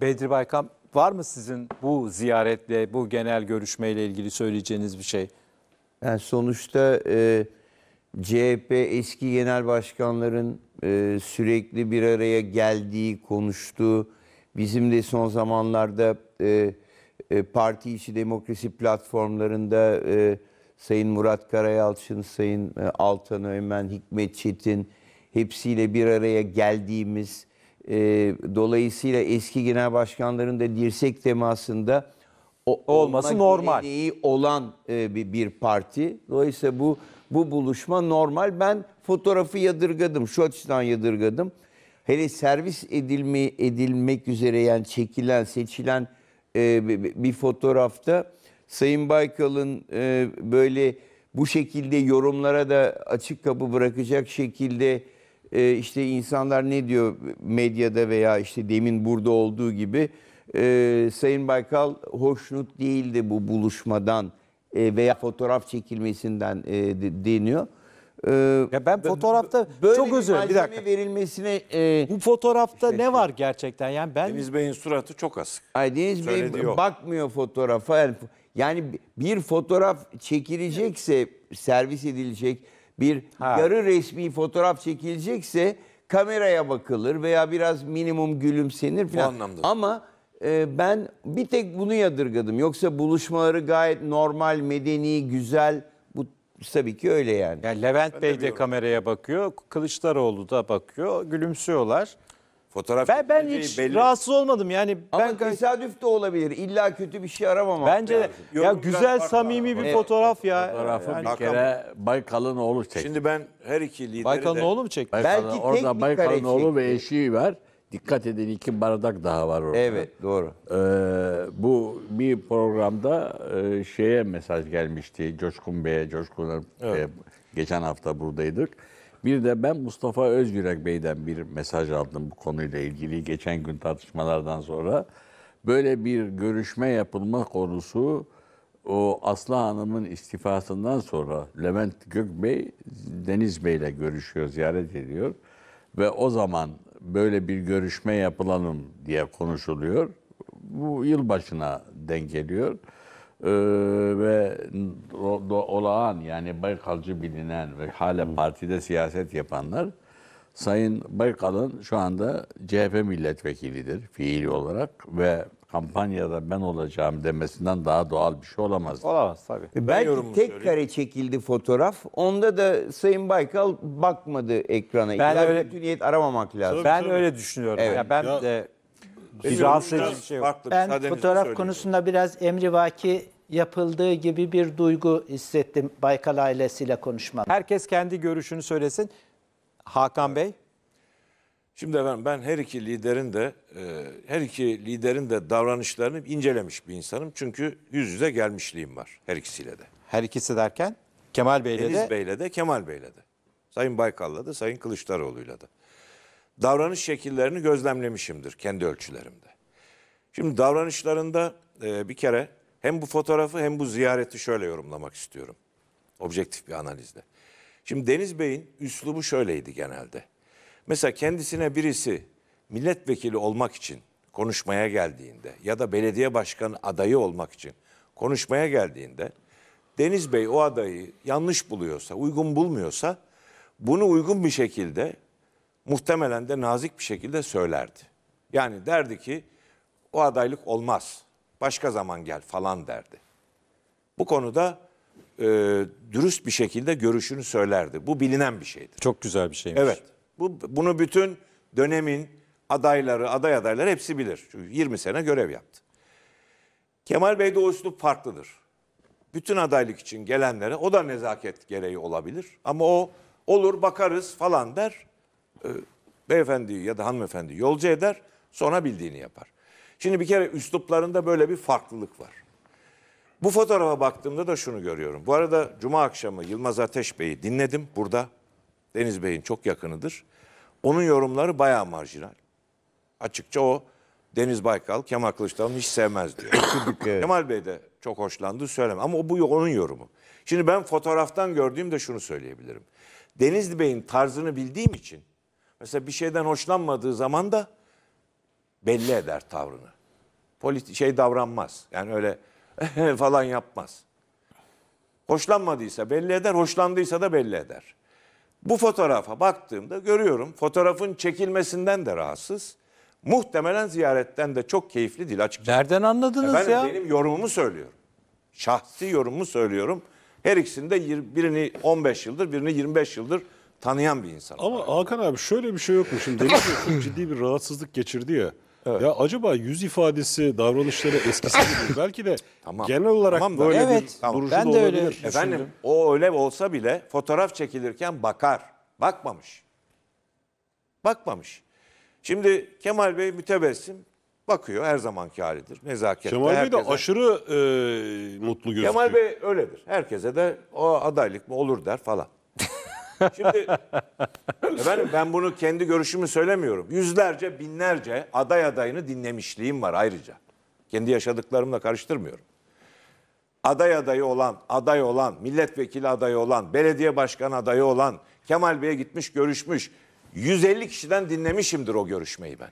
Bedri Baykam var mı sizin bu ziyaretle, bu genel görüşmeyle ilgili söyleyeceğiniz bir şey? Yani sonuçta e, CHP eski genel başkanların e, sürekli bir araya geldiği, konuştuğu, bizim de son zamanlarda e, e, parti içi demokrasi platformlarında e, Sayın Murat Karayalçın, Sayın e, Altan Öymen, Hikmet Çetin hepsiyle bir araya geldiğimiz e, dolayısıyla eski genel başkanların da dirsek temasında o, olması normal. olan e, bir, bir parti. Dolayısıyla bu bu buluşma normal. Ben fotoğrafı yadırgadım. Şu açıdan yadırgadım. Hele servis edilme edilmek üzere yani çekilen, seçilen e, bir fotoğrafta Sayın Baykal'ın e, böyle bu şekilde yorumlara da açık kapı bırakacak şekilde e, işte insanlar ne diyor medyada veya işte demin burada olduğu gibi e, Sayın Baykal hoşnut değildi bu buluşmadan e, veya fotoğraf çekilmesinden e, deniyor. E, ya ben fotoğrafta böyle çok özür bir dakika. verilmesine e, bu fotoğrafta işte, ne var gerçekten? Yani ben Deniz Bey'in suratı çok asık. Ay Deniz Söylediği Bey o. bakmıyor fotoğrafa. Yani, yani bir fotoğraf çekilecekse servis edilecek bir ha. yarı resmi fotoğraf çekilecekse kameraya bakılır veya biraz minimum gülümsenir falan. Bu anlamda. Ama e, ben bir tek bunu yadırgadım. Yoksa buluşmaları gayet normal, medeni, güzel. Bu tabii ki öyle yani. yani Levent ben Bey de, de kameraya bakıyor, Kılıçdaroğlu da bakıyor, gülümsüyorlar. Fotoğraf ben, ben hiç belli. rahatsız olmadım yani. Ama ben, tesadüf de olabilir. illa kötü bir şey aramamak Bence lazım. ya güzel samimi bir fotoğraf ya. Fotoğrafı yani. bir kere Baykal'ın oğlu çekti. Şimdi ben her iki lideri Baykal'ın oğlu mu çekti? Belki orada Baykal'ın oğlu çekti. ve eşi var. Dikkat edin iki bardak daha var orada. Evet doğru. Ee, bu bir programda e, şeye mesaj gelmişti. Coşkun Bey'e, Coşkun'a evet. geçen hafta buradaydık bir de ben Mustafa Özgürek Bey'den bir mesaj aldım bu konuyla ilgili geçen gün tartışmalardan sonra. Böyle bir görüşme yapılma konusu o Aslı Hanım'ın istifasından sonra Levent Gökbey Deniz Bey'le görüşüyor, ziyaret ediyor. Ve o zaman böyle bir görüşme yapılalım diye konuşuluyor. Bu yılbaşına denk geliyor e, ve o, do, olağan yani Baykalcı bilinen ve hala partide siyaset yapanlar Sayın Baykal'ın şu anda CHP milletvekilidir fiili olarak ve kampanyada ben olacağım demesinden daha doğal bir şey olamaz. Olamaz tabii. E, ben Belki tek söyleyeyim. kare çekildi fotoğraf. Onda da Sayın Baykal bakmadı ekrana. Ben İlla öyle, bütün niyet aramamak lazım. Tabii, ben tabii. öyle düşünüyorum. Evet. Yani ben ya, de bir rahatsız edici bir şey yok. Farklı, ben fotoğraf konusunda biraz emrivaki yapıldığı gibi bir duygu hissettim Baykal ailesiyle konuşmam. Herkes kendi görüşünü söylesin. Hakan Bey. Şimdi efendim ben her iki liderin de e, her iki liderin de davranışlarını incelemiş bir insanım. Çünkü yüz yüze gelmişliğim var her ikisiyle de. Her ikisi derken Kemal Bey'le de. Deniz Bey'le de Kemal Bey'le de. Sayın Baykal'la da Sayın Kılıçdaroğlu'yla da davranış şekillerini gözlemlemişimdir kendi ölçülerimde. Şimdi davranışlarında e, bir kere hem bu fotoğrafı hem bu ziyareti şöyle yorumlamak istiyorum. Objektif bir analizle. Şimdi Deniz Bey'in üslubu şöyleydi genelde. Mesela kendisine birisi milletvekili olmak için konuşmaya geldiğinde ya da belediye başkanı adayı olmak için konuşmaya geldiğinde Deniz Bey o adayı yanlış buluyorsa, uygun bulmuyorsa bunu uygun bir şekilde muhtemelen de nazik bir şekilde söylerdi. Yani derdi ki o adaylık olmaz, başka zaman gel falan derdi. Bu konuda e, dürüst bir şekilde görüşünü söylerdi. Bu bilinen bir şeydir. Çok güzel bir şeymiş. Evet. Bu, bunu bütün dönemin adayları, aday adayları hepsi bilir. Çünkü 20 sene görev yaptı. Kemal Bey'de o üslup farklıdır. Bütün adaylık için gelenlere o da nezaket gereği olabilir. Ama o olur bakarız falan der. Ee, beyefendi ya da hanımefendi yolcu eder sonra bildiğini yapar. Şimdi bir kere üsluplarında böyle bir farklılık var. Bu fotoğrafa baktığımda da şunu görüyorum. Bu arada cuma akşamı Yılmaz Ateş Bey'i dinledim burada. Deniz Bey'in çok yakınıdır. Onun yorumları bayağı marjinal. Açıkça o Deniz Baykal, Kemal Kılıçdaroğlu'nu hiç sevmez diyor. Kemal Bey de çok hoşlandı söyleme ama bu onun yorumu. Şimdi ben fotoğraftan gördüğümde şunu söyleyebilirim. Deniz Bey'in tarzını bildiğim için Mesela bir şeyden hoşlanmadığı zaman da belli eder tavrını. Polit şey davranmaz. Yani öyle falan yapmaz. Hoşlanmadıysa belli eder, hoşlandıysa da belli eder. Bu fotoğrafa baktığımda görüyorum fotoğrafın çekilmesinden de rahatsız. Muhtemelen ziyaretten de çok keyifli değil açıkçası. Nereden anladınız Efendim, ya? Benim yorumumu söylüyorum. Şahsi yorumumu söylüyorum. Her ikisinde birini 15 yıldır, birini 25 yıldır tanıyan bir insan. Ama olarak. Hakan abi şöyle bir şey yok mu? Şimdi çok ciddi bir rahatsızlık geçirdi ya. Evet. Ya acaba yüz ifadesi, davranışları eskisi gibi belki de tamam. genel olarak tamam da, böyle evet. bir tamam. duruşu ben de olabilir. Öyle Efendim o öyle olsa bile fotoğraf çekilirken bakar. Bakmamış. Bakmamış. Şimdi Kemal Bey mütebessim bakıyor her zamanki halidir. Nezaketli. Kemal herkese... Bey de aşırı e, mutlu gözüküyor. Kemal Bey öyledir. Herkese de o adaylık mı olur der falan. Şimdi efendim ben bunu kendi görüşümü söylemiyorum. Yüzlerce, binlerce aday adayını dinlemişliğim var ayrıca. Kendi yaşadıklarımla karıştırmıyorum. Aday adayı olan, aday olan, milletvekili adayı olan, belediye başkanı adayı olan Kemal Bey'e gitmiş görüşmüş. 150 kişiden dinlemişimdir o görüşmeyi ben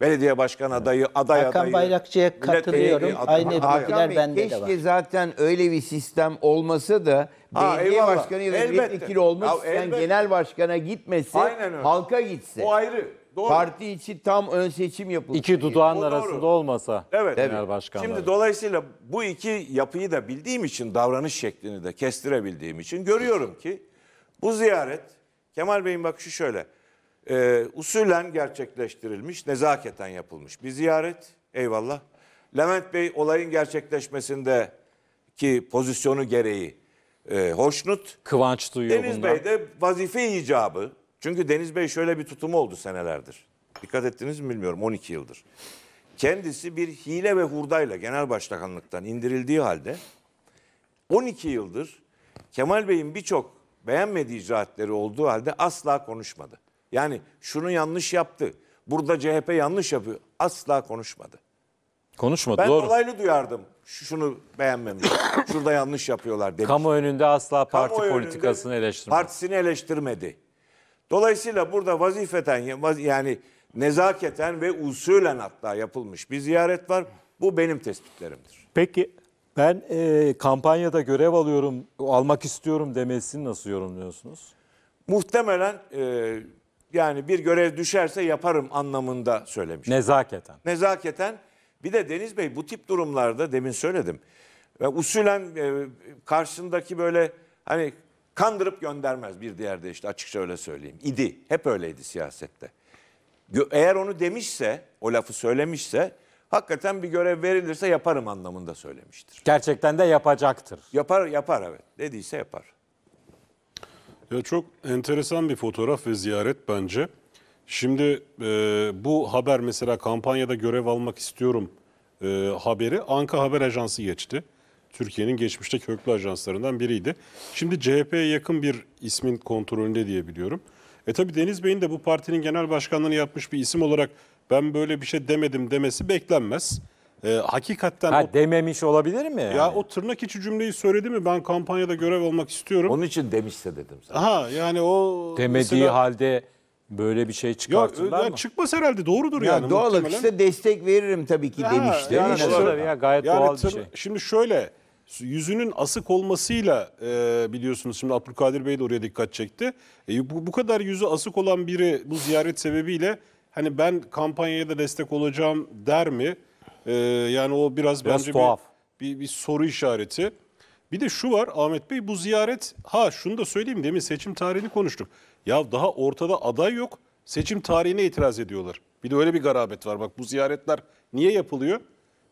belediye başkan adayı, aday Hakan adayı. Bayrakçı'ya katılıyorum. Aday, Aynı etkiler bende de var. Keşke zaten öyle bir sistem olması da ha, belediye eyvallah. başkanı ya da milletvekili olmak isteyen genel başkana gitmese halka gitse. O ayrı. Doğru. Parti içi tam ön seçim yapıldı. İki dudağın arasında doğru. olmasa evet. genel başkanlar. Şimdi dolayısıyla bu iki yapıyı da bildiğim için davranış şeklini de kestirebildiğim için görüyorum ki bu ziyaret Kemal Bey'in bakışı şöyle e, usulen gerçekleştirilmiş, nezaketen yapılmış bir ziyaret. Eyvallah. Levent Bey olayın gerçekleşmesinde ki pozisyonu gereği e, hoşnut. Kıvanç duyuyor Deniz bundan. Bey de vazife icabı. Çünkü Deniz Bey şöyle bir tutumu oldu senelerdir. Dikkat ettiniz mi bilmiyorum 12 yıldır. Kendisi bir hile ve hurdayla genel başkanlıktan indirildiği halde 12 yıldır Kemal Bey'in birçok beğenmediği icraatleri olduğu halde asla konuşmadı. Yani şunu yanlış yaptı. Burada CHP yanlış yapıyor. Asla konuşmadı. Konuşmadı ben doğru. Ben olaylı duyardım. Şunu beğenmemiş. Şurada yanlış yapıyorlar demiş. Kamu önünde asla parti Kamu politikasını eleştirmedi. Partisini eleştirmedi. Dolayısıyla burada vazifeten yani nezaketen ve usulen hatta yapılmış bir ziyaret var. Bu benim tespitlerimdir. Peki ben e, kampanyada görev alıyorum, almak istiyorum demesini nasıl yorumluyorsunuz? Muhtemelen e, yani bir görev düşerse yaparım anlamında söylemiş. Nezaketen. Nezaketen. Bir de Deniz Bey bu tip durumlarda demin söyledim. Ve usulen e, karşındaki böyle hani kandırıp göndermez bir diğer de işte açıkça öyle söyleyeyim. İdi. Hep öyleydi siyasette. Eğer onu demişse, o lafı söylemişse hakikaten bir görev verilirse yaparım anlamında söylemiştir. Gerçekten de yapacaktır. Yapar yapar evet. Dediyse yapar. Ya çok enteresan bir fotoğraf ve ziyaret bence. Şimdi e, bu haber mesela kampanyada görev almak istiyorum e, haberi Anka Haber Ajansı geçti. Türkiye'nin geçmişte köklü ajanslarından biriydi. Şimdi CHP'ye yakın bir ismin kontrolünde diye biliyorum. E tabi Deniz Bey'in de bu partinin genel başkanlığını yapmış bir isim olarak ben böyle bir şey demedim demesi beklenmez. E, hakikaten Ha o, dememiş olabilir mi? Yani? ya o tırnak içi cümleyi söyledi mi? Ben kampanyada görev olmak istiyorum. Onun için demişse dedim sana. Ha yani o Demediği mesela- halde böyle bir şey ya, çıkartırlar ya mı? çıkmaz herhalde doğrudur yani. Ya doğal olarak destek veririm tabii ki Ha, demişti. yani Demiş işte- olabilir ya, gayet doğal bir şey. Şimdi şöyle yüzünün asık olmasıyla e, biliyorsunuz şimdi Abdülkadir Bey de oraya dikkat çekti. E, bu, bu kadar yüzü asık olan biri bu ziyaret sebebiyle hani ben kampanyaya da destek olacağım der mi? Ee, yani o biraz, biraz bence tuhaf. Bir, bir, bir soru işareti. Bir de şu var Ahmet Bey bu ziyaret ha şunu da söyleyeyim demin seçim tarihini konuştuk. Ya daha ortada aday yok seçim tarihine itiraz ediyorlar. Bir de öyle bir garabet var bak bu ziyaretler niye yapılıyor?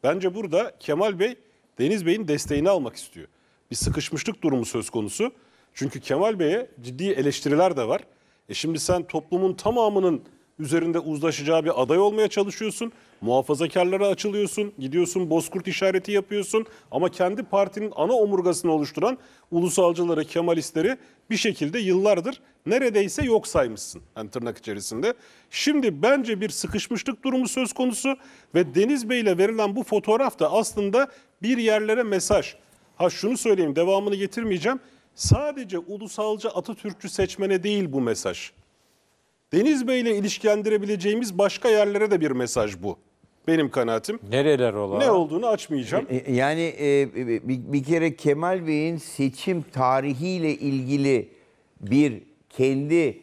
Bence burada Kemal Bey Deniz Bey'in desteğini almak istiyor. Bir sıkışmışlık durumu söz konusu. Çünkü Kemal Bey'e ciddi eleştiriler de var. E şimdi sen toplumun tamamının üzerinde uzlaşacağı bir aday olmaya çalışıyorsun. Muhafazakarlara açılıyorsun, gidiyorsun bozkurt işareti yapıyorsun ama kendi partinin ana omurgasını oluşturan ulusalcıları, Kemalistleri bir şekilde yıllardır neredeyse yok saymışsın yani tırnak içerisinde. Şimdi bence bir sıkışmışlık durumu söz konusu ve Deniz Bey ile verilen bu fotoğraf da aslında bir yerlere mesaj. Ha şunu söyleyeyim devamını getirmeyeceğim. Sadece ulusalcı Atatürkçü seçmene değil bu mesaj. Deniz Bey ile ilişkilendirebileceğimiz başka yerlere de bir mesaj bu. Benim kanaatim. Nereler ola? Ne olduğunu açmayacağım. E, e, yani e, bir, kere Kemal Bey'in seçim tarihiyle ilgili bir kendi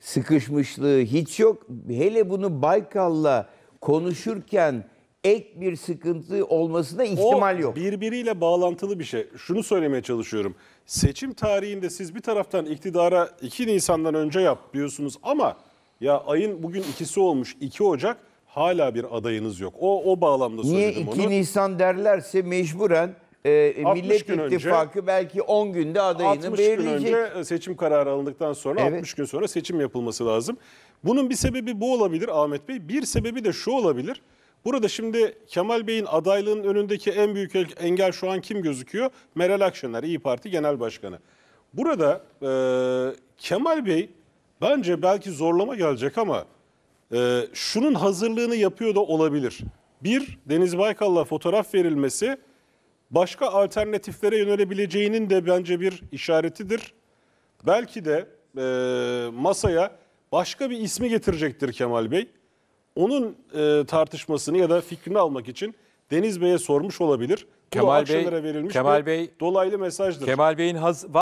sıkışmışlığı hiç yok. Hele bunu Baykal'la konuşurken ek bir sıkıntı olmasına ihtimal o yok. birbiriyle bağlantılı bir şey. Şunu söylemeye çalışıyorum. Seçim tarihinde siz bir taraftan iktidara 2 Nisan'dan önce yap diyorsunuz ama ya ayın bugün ikisi olmuş 2 Ocak hala bir adayınız yok. O o bağlamda Niye 2 onu. Nisan derlerse mecburen e, 60 Millet gün önce- İttifakı belki 10 günde adayını 60 gün önce seçim kararı alındıktan sonra Evet. 60 gün sonra seçim yapılması lazım. Bunun bir sebebi bu olabilir Ahmet Bey. Bir sebebi de şu olabilir. Burada şimdi Kemal Bey'in adaylığının önündeki en büyük engel şu an kim gözüküyor? Meral Akşener, İyi Parti Genel Başkanı. Burada e, Kemal Bey bence belki zorlama gelecek ama e, şunun hazırlığını yapıyor da olabilir. Bir, Deniz Baykal'la fotoğraf verilmesi başka alternatiflere yönelebileceğinin de bence bir işaretidir. Belki de e, masaya başka bir ismi getirecektir Kemal Bey. Onun e, tartışmasını ya da fikrini almak için Deniz Bey'e sormuş olabilir. Bu Kemal da Bey- verilmiş Kemal bir Bey- dolaylı mesajdır. Kemal Bey'in haz